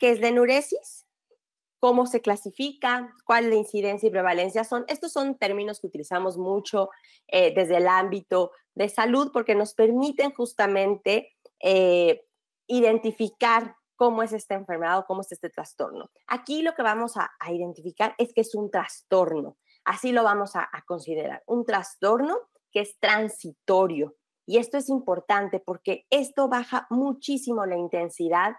qué es la enuresis, cómo se clasifica, cuál es la incidencia y prevalencia son. Estos son términos que utilizamos mucho eh, desde el ámbito de salud porque nos permiten justamente eh, identificar cómo es esta enfermedad o cómo es este trastorno. Aquí lo que vamos a, identificar es que es un trastorno. Así lo vamos a considerar. Un trastorno que es transitorio. Y esto es importante porque esto baja muchísimo la intensidad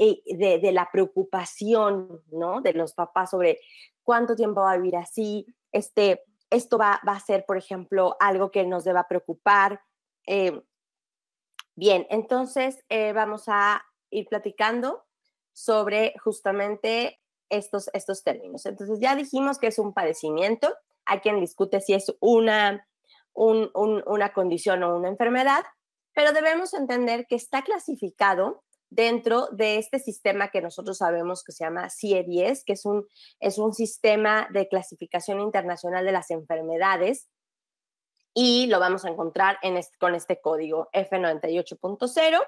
de, la preocupación, ¿no? De los papás sobre cuánto tiempo va a vivir así, este, esto va, a ser, por ejemplo, algo que nos deba preocupar. Eh, bien, entonces eh, vamos a ir platicando sobre justamente estos, estos términos. Entonces ya dijimos que es un padecimiento, hay quien discute si es una, una condición o una enfermedad, pero debemos entender que está clasificado dentro de este sistema que nosotros sabemos que se llama CIE-10, e que es un, es un sistema de clasificación internacional de las enfermedades y lo vamos a encontrar en con este código F98.0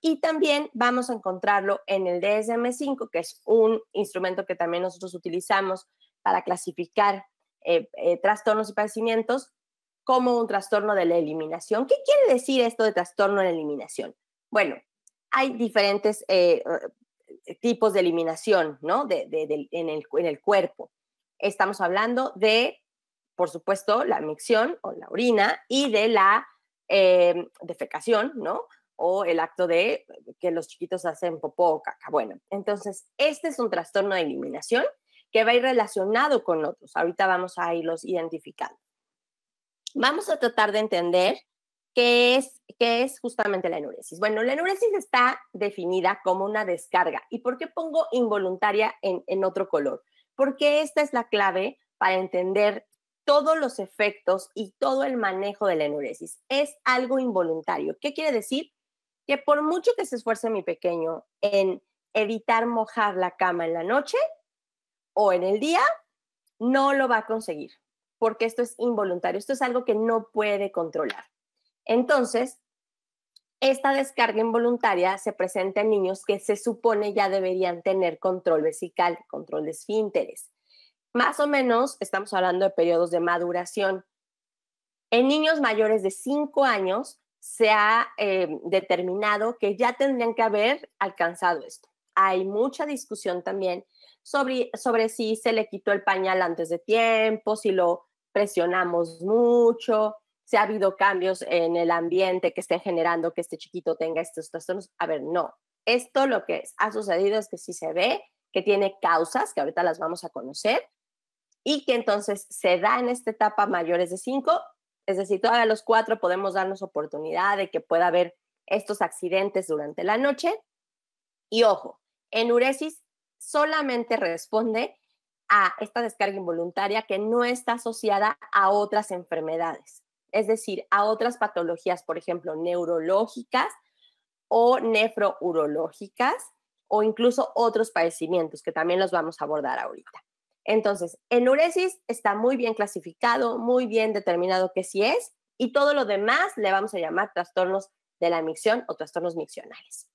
y también vamos a encontrarlo en el DSM5, que es un instrumento que también nosotros utilizamos para clasificar eh, eh, trastornos y padecimientos como un trastorno de la eliminación. ¿Qué quiere decir esto de trastorno de la eliminación? Bueno, hay diferentes eh, eh, tipos de eliminación, ¿no? en, el, cuerpo. Estamos hablando de, por supuesto, la micción o la orina y de la eh, defecación, ¿no? O el acto de que los chiquitos hacen popó o caca. Bueno, entonces, este es un trastorno de eliminación que va a ir relacionado con otros. Ahorita vamos a irlos identificando. Vamos a tratar de entender ¿qué es, es justamente la enuresis? Bueno, la enuresis está definida como una descarga. ¿Y por qué pongo involuntaria en, en otro color? Porque esta es la clave para entender todos los efectos y todo el manejo de la enuresis. Es algo involuntario. ¿Qué quiere decir? Que por mucho que se esfuerce mi pequeño en evitar mojar la cama en la noche o en el día, no lo va a conseguir, porque esto es involuntario, esto es algo que no puede controlar. Entonces, esta descarga involuntaria se presenta en niños que se supone ya deberían tener control vesical, control de esfínteres. Más o menos estamos hablando de periodos de maduración. En niños mayores de 5 años se ha em, determinado que ya tendrían que haber alcanzado esto. Hay mucha discusión también sobre si se le quitó el pañal antes de tiempo, si lo presionamos mucho, si ha habido cambios en el ambiente que esté generando que este chiquito tenga estos trastornos. A ver, no. Esto lo que ha sucedido es que sí se ve que tiene causas, que ahorita las vamos a conocer, y que entonces se da en esta etapa mayores de 5, es decir, todavía a los 4 podemos darnos oportunidad de que pueda haber estos accidentes durante la noche. Y ojo, en uresis solamente responde a esta descarga involuntaria que no está asociada a otras enfermedades es decir, a otras patologías, por ejemplo, neurológicas o nefrourológicas o incluso otros padecimientos que también los vamos a abordar ahorita. Entonces, uresis está muy bien clasificado, muy bien determinado que sí es, y todo lo demás le vamos a llamar trastornos de la micción o trastornos miccionales.